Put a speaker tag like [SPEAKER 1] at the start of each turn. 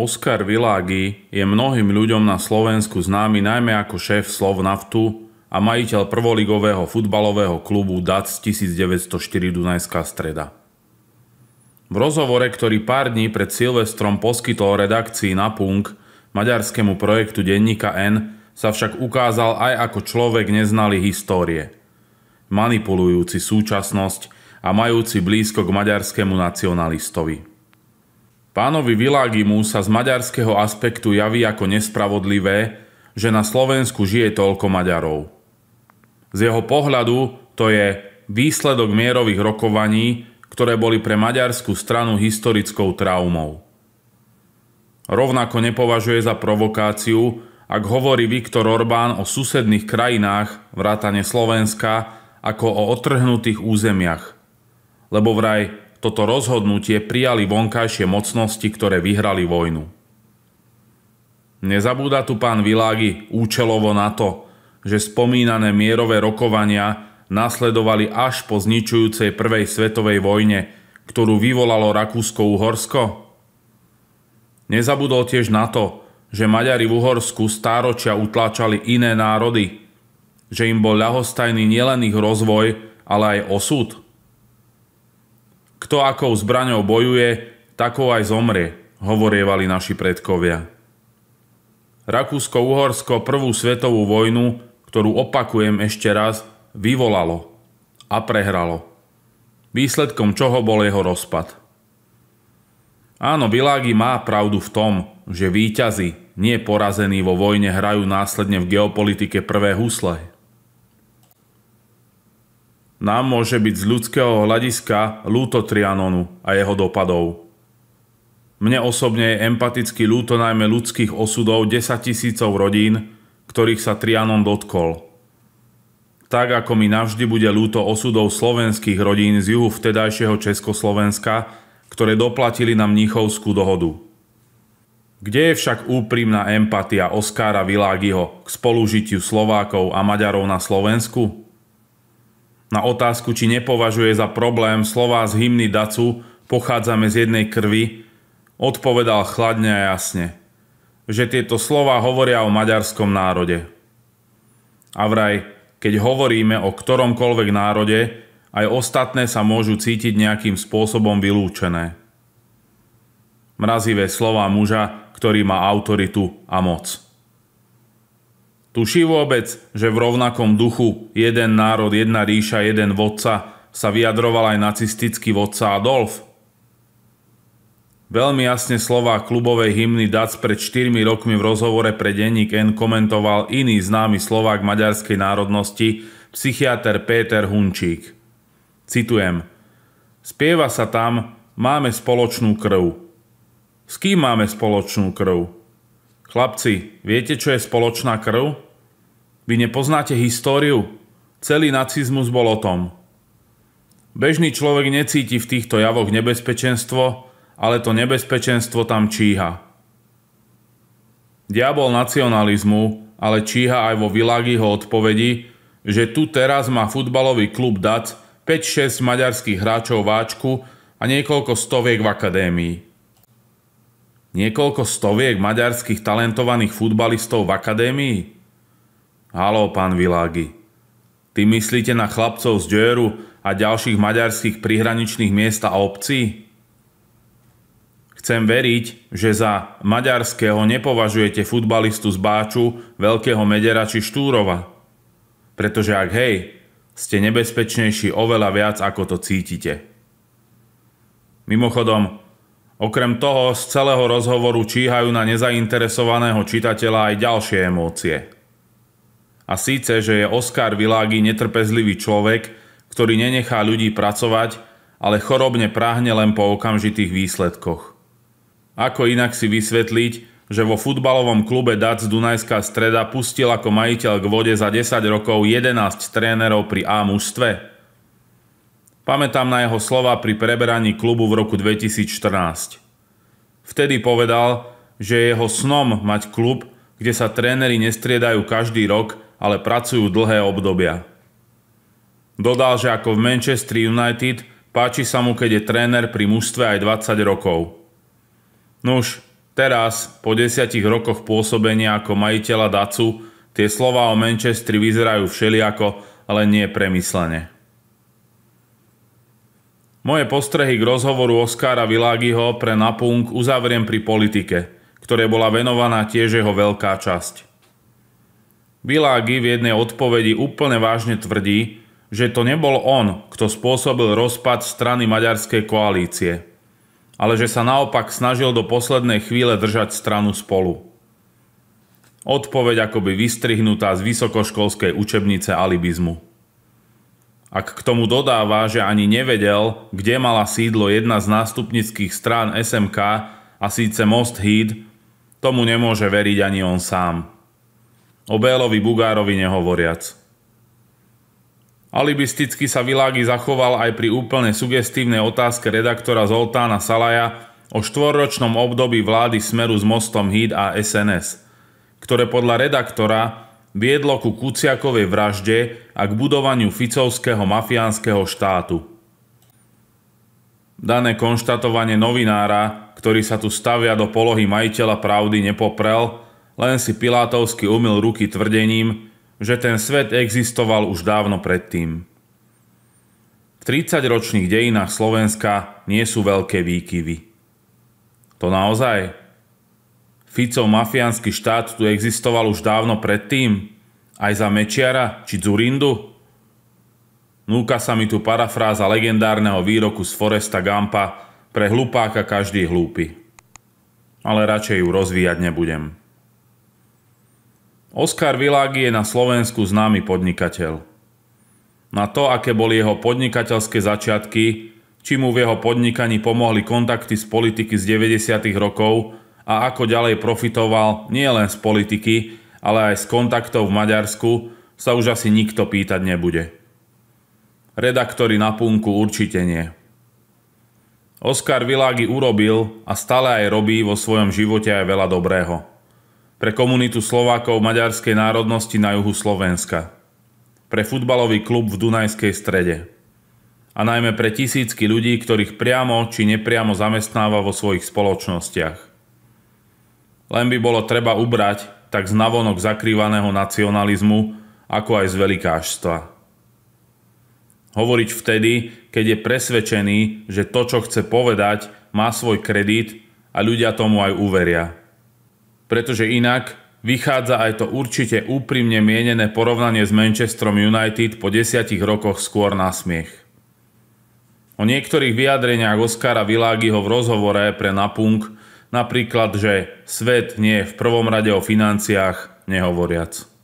[SPEAKER 1] Oskar Világi je mnohým ľuďom na Slovensku známy najmä ako šéf Slovnaftu a majiteľ prvoligového futbalového klubu DAC 1904 Dunajská streda. V rozhovore, ktorý pár dní pred Silvestrom poskytol redakcii na Punk, maďarskému projektu denníka N, sa však ukázal aj ako človek neznalý histórie, manipulujúci súčasnosť a majúci blízko k maďarskému nacionalistovi. Pánovi Világimu sa z maďarského aspektu javí ako nespravodlivé, že na Slovensku žije toľko Maďarov. Z jeho pohľadu to je výsledok mierových rokovaní, ktoré boli pre maďarskú stranu historickou traumou. Rovnako nepovažuje za provokáciu, ak hovorí Viktor Orbán o susedných krajinách, vrátane Slovenska, ako o otrhnutých územiach. Lebo vraj toto rozhodnutie prijali vonkajšie mocnosti, ktoré vyhrali vojnu. Nezabúda tu pán Világi účelovo na to, že spomínané mierové rokovania nasledovali až po zničujúcej prvej svetovej vojne, ktorú vyvolalo Rakúsko-Uhorsko? Nezabudol tiež na to, že Maďari v Uhorsku stáročia utláčali iné národy, že im bol ľahostajný nielen ich rozvoj, ale aj osud – kto akou zbraňou bojuje, takou aj zomrie, hovorievali naši predkovia. Rakúsko-Uhorsko prvú svetovú vojnu, ktorú opakujem ešte raz, vyvolalo a prehralo. Výsledkom čoho bol jeho rozpad. Áno, Világi má pravdu v tom, že výťazi, nie porazení vo vojne, hrajú následne v geopolitike prvé husle nám môže byť z ľudského hľadiska lúto Trianonu a jeho dopadov. Mne osobne je empatický lúto najmä ľudských osudov 10 tisícov rodín, ktorých sa Trianon dotkol. Tak ako mi navždy bude lúto osudov slovenských rodín z juhu vtedajšieho Československa, ktoré doplatili na Mnichovskú dohodu. Kde je však úprimná empatia Oskára Világiho k spolužitiu Slovákov a Maďarov na Slovensku? Na otázku, či nepovažuje za problém slová z hymny Dacu Pochádzame z jednej krvi, odpovedal chladne a jasne, že tieto slova hovoria o maďarskom národe. A vraj, keď hovoríme o ktoromkoľvek národe, aj ostatné sa môžu cítiť nejakým spôsobom vylúčené. Mrazivé slova muža, ktorý má autoritu a moc. Tuší vôbec, že v rovnakom duchu jeden národ, jedna ríša, jeden vodca sa vyjadroval aj nacistický vodca Adolf? Veľmi jasne slová klubovej hymny Dac pred 4 rokmi v rozhovore pre denník N komentoval iný známy Slovák maďarskej národnosti, psychiatr Péter Hunčík. Citujem. Spieva sa tam, máme spoločnú krv. S kým máme spoločnú krv? Chlapci, viete, čo je spoločná krv? Vy nepoznáte históriu? Celý nacizmus bol o tom. Bežný človek necíti v týchto javoch nebezpečenstvo, ale to nebezpečenstvo tam číha. Diabol nacionalizmu ale číha aj vo Világiho odpovedi, že tu teraz má futbalový klub DAC 5-6 maďarských hráčov váčku a niekoľko stoviek v akadémii. Niekoľko stoviek maďarských talentovaných futbalistov v akadémii? Haló, pán Világi. Ty myslíte na chlapcov z Döru a ďalších maďarských prihraničných miest a obcí? Chcem veriť, že za maďarského nepovažujete futbalistu z Báču, Veľkého Medera či Štúrova. Pretože ak hej, ste nebezpečnejší oveľa viac, ako to cítite. Mimochodom, Okrem toho, z celého rozhovoru číhajú na nezainteresovaného čitateľa aj ďalšie emócie. A síce, že je Oskar Világi netrpezlivý človek, ktorý nenechá ľudí pracovať, ale chorobne práhne len po okamžitých výsledkoch. Ako inak si vysvetliť, že vo futbalovom klube DAC Dunajská streda pustil ako majiteľ k vode za 10 rokov 11 trénerov pri A mužstve? Pamätám na jeho slova pri preberaní klubu v roku 2014. Vtedy povedal, že jeho snom mať klub, kde sa tréneri nestriedajú každý rok, ale pracujú dlhé obdobia. Dodal, že ako v Manchester United páči sa mu, keď je tréner pri mužstve aj 20 rokov. Nuž, teraz, po desiatich rokoch pôsobenia ako majiteľa Dacu, tie slova o Manchestri vyzerajú všeliako, ale nie premyslene. Moje postrehy k rozhovoru Oskára Világiho pre Napunk uzavriem pri politike, ktoré bola venovaná tiež jeho veľká časť. Világi v jednej odpovedi úplne vážne tvrdí, že to nebol on, kto spôsobil rozpad strany maďarskej koalície, ale že sa naopak snažil do poslednej chvíle držať stranu spolu. Odpoveď akoby vystrihnutá z vysokoškolskej učebnice alibizmu. Ak k tomu dodáva, že ani nevedel, kde mala sídlo jedna z nástupnických strán SMK, a síce Most Heat, tomu nemôže veriť ani on sám. O Bélovi Bugárovi nehovoriac. Alibisticky sa Világi zachoval aj pri úplne sugestívnej otázke redaktora Zoltána Salaja o štvorročnom období vlády Smeru s Mostom Híd a SNS, ktoré podľa redaktora viedlo ku Kuciakovej vražde a k budovaniu ficovského mafiánskeho štátu. Dané konštatovanie novinára, ktorý sa tu stavia do polohy majiteľa pravdy, nepoprel, len si Pilátovsky umil ruky tvrdením, že ten svet existoval už dávno predtým. V 30-ročných dejinách Slovenska nie sú veľké výkyvy. To naozaj? Ficov mafiánsky štát tu existoval už dávno predtým? Aj za Mečiara či Zurindu? Núka sa mi tu parafráza legendárneho výroku z Foresta Gampa pre hlupáka každý hlúpy. Ale radšej ju rozvíjať nebudem. Oskar Világi je na Slovensku známy podnikateľ. Na to, aké boli jeho podnikateľské začiatky, či mu v jeho podnikaní pomohli kontakty z politiky z 90. rokov, a ako ďalej profitoval nielen z politiky, ale aj z kontaktov v Maďarsku, sa už asi nikto pýtať nebude. Redaktori na punku určite nie. Oskar Világi urobil a stále aj robí vo svojom živote aj veľa dobrého. Pre komunitu Slovákov maďarskej národnosti na juhu Slovenska. Pre futbalový klub v Dunajskej strede a najmä pre tisícky ľudí, ktorých priamo či nepriamo zamestnáva vo svojich spoločnostiach len by bolo treba ubrať tak z navonok zakrývaného nacionalizmu, ako aj z velikášstva. Hovoriť vtedy, keď je presvedčený, že to, čo chce povedať, má svoj kredit a ľudia tomu aj uveria. Pretože inak vychádza aj to určite úprimne mienené porovnanie s Manchesterom United po desiatich rokoch skôr na smiech. O niektorých vyjadreniach Oskara Világiho v rozhovore pre Napunk Napríklad, že svet nie je v prvom rade o financiách, nehovoriac.